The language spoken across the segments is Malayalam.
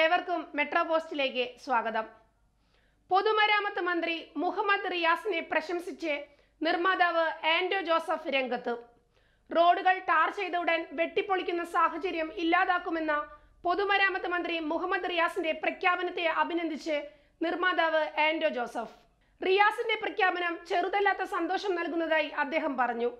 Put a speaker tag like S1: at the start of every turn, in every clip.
S1: ഏവർക്കും മെട്രോ പോസ്റ്റിലേക്ക് സ്വാഗതം പൊതുമരാമത്ത് മന്ത്രി മുഹമ്മദ് റിയാസിനെ പ്രശംസിച്ച് നിർമ്മാതാവ് ആൻഡോ ജോസഫ് രംഗത്ത് റോഡുകൾ ടാർ ചെയ്ത ഉടൻ വെട്ടിപ്പൊളിക്കുന്ന സാഹചര്യം ഇല്ലാതാക്കുമെന്ന പൊതുമരാമത്ത് മന്ത്രി മുഹമ്മദ് റിയാസിന്റെ പ്രഖ്യാപനത്തെ അഭിനന്ദിച്ച് നിർമ്മാതാവ് ആൻഡോ ജോസഫ് റിയാസിന്റെ പ്രഖ്യാപനം ചെറുതല്ലാത്ത സന്തോഷം നൽകുന്നതായി അദ്ദേഹം പറഞ്ഞു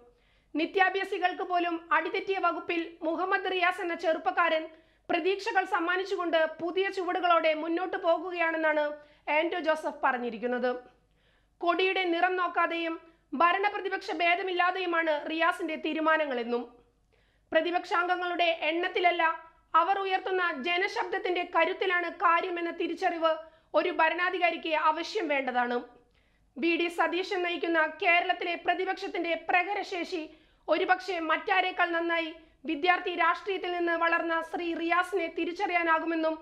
S1: നിത്യാഭ്യാസികൾക്ക് പോലും അടിതെറ്റിയ വകുപ്പിൽ മുഹമ്മദ് റിയാസ് എന്ന ചെറുപ്പക്കാരൻ പ്രതീക്ഷകൾ സമ്മാനിച്ചുകൊണ്ട് പുതിയ ചുവടുകളോടെ മുന്നോട്ട് പോകുകയാണെന്നാണ് ആന്റോ ജോസഫ് പറഞ്ഞിരിക്കുന്നത് കൊടിയുടെ നിറം നോക്കാതെയും ഭരണപ്രതിപക്ഷ ഭേദമില്ലാതെയുമാണ് റിയാസിന്റെ തീരുമാനങ്ങളെന്നും പ്രതിപക്ഷാംഗങ്ങളുടെ എണ്ണത്തിലല്ല അവർ ഉയർത്തുന്ന ജനശബ്ദത്തിന്റെ കരുത്തിലാണ് കാര്യമെന്ന തിരിച്ചറിവ് ഒരു ഭരണാധികാരിക്ക് ആവശ്യം വേണ്ടതാണ് വി ഡി സതീശൻ നയിക്കുന്ന കേരളത്തിലെ പ്രതിപക്ഷത്തിന്റെ പ്രകരശേഷി ഒരുപക്ഷെ മറ്റാരേക്കാൾ നന്നായി വിദ്യാർത്ഥി രാഷ്ട്രീയത്തിൽ നിന്ന് വളർന്ന ശ്രീ റിയാസിനെ തിരിച്ചറിയാനാകുമെന്നും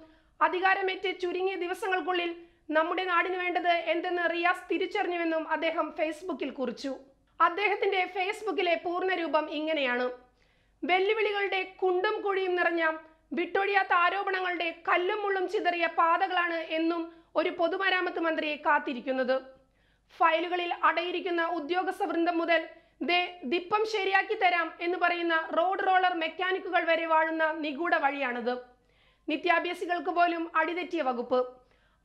S1: അധികാരമേറ്റ് ചുരുങ്ങിയ ദിവസങ്ങൾക്കുള്ളിൽ നമ്മുടെ നാടിന് വേണ്ടത് എന്തെന്ന് റിയാസ് തിരിച്ചറിഞ്ഞുവെന്നും അദ്ദേഹം ഫേസ്ബുക്കിൽ കുറിച്ചു അദ്ദേഹത്തിന്റെ ഫേസ്ബുക്കിലെ പൂർണ്ണരൂപം ഇങ്ങനെയാണ് വെല്ലുവിളികളുടെ കുണ്ടും കുഴിയും നിറഞ്ഞ വിട്ടൊഴിയാത്ത ആരോപണങ്ങളുടെ കല്ലും മുള്ളും ചിതറിയ പാതകളാണ് എന്നും ഒരു പൊതുമരാമത്ത് മന്ത്രിയെ കാത്തിരിക്കുന്നത് ഫയലുകളിൽ അടയിരിക്കുന്ന ഉദ്യോഗസ്ഥ വൃന്ദം മുതൽ ദേ ദിപ്പം ശരിയാക്കി തരാം എന്ന് പറയുന്ന റോഡ് റോളർ മെക്കാനിക്കുകൾ വരെ വാഴുന്ന നിഗൂഢ വഴിയാണിത് നിത്യാഭ്യാസികൾക്ക് പോലും അടിതെറ്റിയ വകുപ്പ്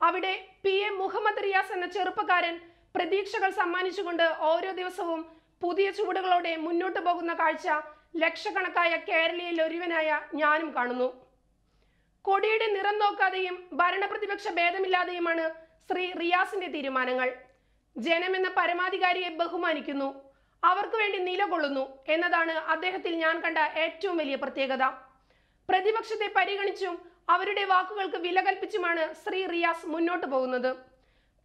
S1: അവിടെ പി എ മുഹമ്മദ് റിയാസ് എന്ന ചെറുപ്പക്കാരൻ പ്രതീക്ഷകൾ സമ്മാനിച്ചുകൊണ്ട് ഓരോ ദിവസവും പുതിയ ചുവടുകളോടെ മുന്നോട്ട് പോകുന്ന കാഴ്ച ലക്ഷക്കണക്കായ കേരളീയയിൽ ഒരുവനായ ഞാനും കാണുന്നു കൊടിയുടെ നിറം നോക്കാതെയും ഭരണപ്രതിപക്ഷ ഭേദമില്ലാതെയുമാണ് ശ്രീ റിയാസിന്റെ തീരുമാനങ്ങൾ ജനമെന്ന പരമാധികാരിയെ ബഹുമാനിക്കുന്നു അവർക്ക് വേണ്ടി നിലകൊള്ളുന്നു എന്നതാണ് അദ്ദേഹത്തിൽ ഞാൻ കണ്ട ഏറ്റവും വലിയ പ്രത്യേകത പ്രതിപക്ഷത്തെ പരിഗണിച്ചും അവരുടെ വാക്കുകൾക്ക് വില കൽപ്പിച്ചുമാണ് ശ്രീ റിയാസ് മുന്നോട്ട് പോകുന്നത്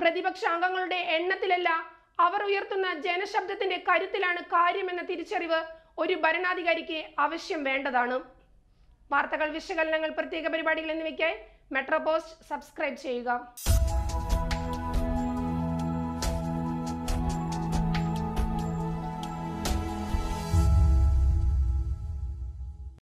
S1: പ്രതിപക്ഷ അംഗങ്ങളുടെ എണ്ണത്തിലല്ല അവർ ഉയർത്തുന്ന ജനശബ്ദത്തിന്റെ കരുത്തിലാണ് കാര്യമെന്ന തിരിച്ചറിവ് ഒരു ഭരണാധികാരിക്ക് ആവശ്യം വേണ്ടതാണ് വാർത്തകൾ വിശകലനങ്ങൾ പ്രത്യേക പരിപാടികൾ എന്നിവയ്ക്കായി മെട്രോ പോസ്റ്റ് സബ്സ്ക്രൈബ് ചെയ്യുക